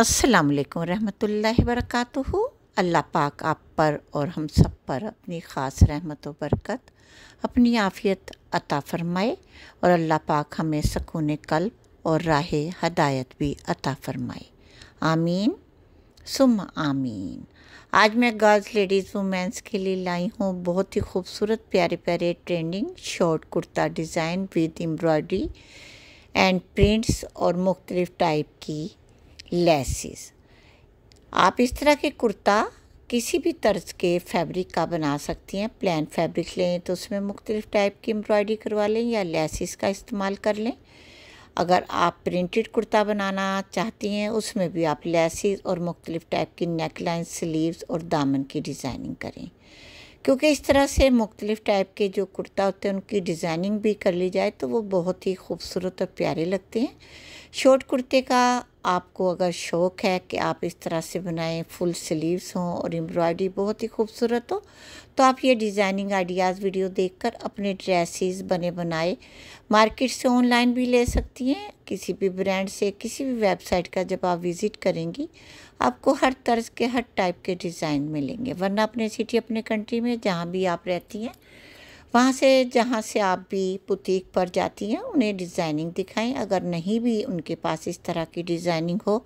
असलकम रहमतुल्लाह वरकत अल्लाह पाक आप पर और हम सब पर अपनी ख़ास रहमत व बरकत अपनी आफ़ियत अता फ़रमाए और अल्लाह पाक हमें सकून कल्ब और राह हदायत भी अता फ़रमाए आमीन सुम आमीन आज मैं गर्ल्स लेडीज़ वुमेंस के लिए लाई हूँ बहुत ही खूबसूरत प्यारे प्यारे trending short kurta design with embroidery and prints और मुख्तलिफ़ टाइप की लेसिस आप इस तरह के कुर्ता किसी भी तर्ज के फैब्रिक का बना सकती हैं प्लान फैब्रिक लें तो उसमें मुख्तलिफ़ टाइप की एम्ब्रॉयडरी करवा लें या लेसिस का इस्तेमाल कर लें अगर आप प्रिंटेड कुर्ता बनाना चाहती हैं उसमें भी आप लेसिस और मुख्तलिफ़ टाइप की नेक लाइन स्लीव्स और दामन की डिज़ाइनिंग करें क्योंकि इस तरह से मुख्तलिफ़ टाइप के जो कुर्ता होते हैं उनकी डिज़ाइनिंग भी कर ली जाए तो वो बहुत ही खूबसूरत और प्यारे लगते हैं शॉर्ट कुर्ते का आपको अगर शौक़ है कि आप इस तरह से बनाएं फुल स्लीव्स हों और एम्ब्रॉयडरी बहुत ही खूबसूरत हो तो आप ये डिज़ाइनिंग आइडियाज़ वीडियो देखकर अपने ड्रेसेस बने बनाए मार्केट से ऑनलाइन भी ले सकती हैं किसी भी ब्रांड से किसी भी वेबसाइट का जब आप विज़िट करेंगी आपको हर तर्ज के हर टाइप के डिज़ाइन मिलेंगे वरना अपने सिटी अपने कंट्री में जहाँ भी आप रहती हैं वहाँ से जहाँ से आप भी पुतीक पर जाती हैं उन्हें डिज़ाइनिंग दिखाएं अगर नहीं भी उनके पास इस तरह की डिज़ाइनिंग हो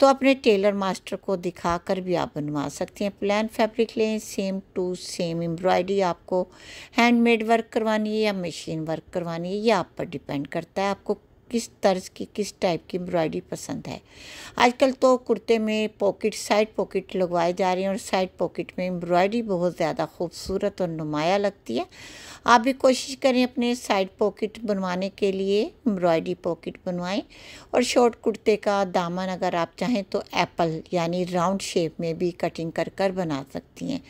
तो अपने टेलर मास्टर को दिखा कर भी आप बनवा सकती हैं प्लान फैब्रिक लें सेम टू सेम एम्ब्रॉयडरी आपको हैंडमेड वर्क करवानी है या मशीन वर्क करवानी है ये आप पर डिपेंड करता है आपको किस तर्ज की किस टाइप की एम्ब्रॉयडरी पसंद है आजकल तो कुर्ते में पॉकेट साइड पॉकेट लगवाए जा रहे हैं और साइड पॉकेट में एम्ब्रॉयडरी बहुत ज़्यादा खूबसूरत और नुमाया लगती है आप भी कोशिश करें अपने साइड पॉकेट बनवाने के लिए एम्ब्रॉयडरी पॉकेट बनवाएं और शॉर्ट कुर्ते का दामन अगर आप चाहें तो एप्पल यानी राउंड शेप में भी कटिंग कर कर बना सकती हैं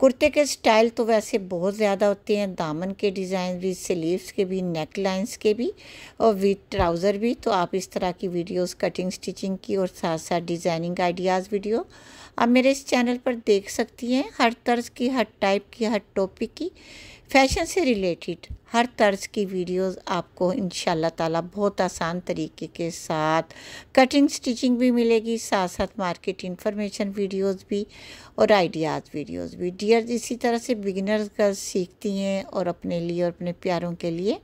कुर्ते के स्टाइल तो वैसे बहुत ज़्यादा होते हैं दामन के डिज़ाइन भी स्लीव्स के भी नेक लाइन्स के भी और विथ ट्राउज़र भी तो आप इस तरह की वीडियोस कटिंग स्टिचिंग की और साथ साथ डिज़ाइनिंग आइडियाज़ वीडियो आप मेरे इस चैनल पर देख सकती हैं हर तर्ज की हर टाइप की हर टॉपिक की फैशन से रिलेटेड हर तर्ज की वीडियोस आपको इन ताला बहुत आसान तरीके के साथ कटिंग स्टिचिंग भी मिलेगी साथ साथ मार्केट इन्फॉर्मेशन वीडियोस भी और आइडियाज़ वीडियोस भी डियर इसी तरह से बिगिनर्स गर्ल्स सीखती हैं और अपने लिए और अपने प्यारों के लिए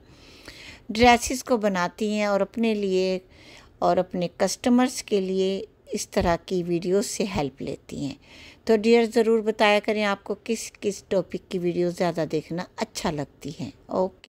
ड्रेसेस को बनाती हैं और अपने लिए और अपने कस्टमर्स के लिए इस तरह की वीडियो से हेल्प लेती हैं तो डियर ज़रूर बताया करें आपको किस किस टॉपिक की वीडियो ज़्यादा देखना अच्छा लगती है ओके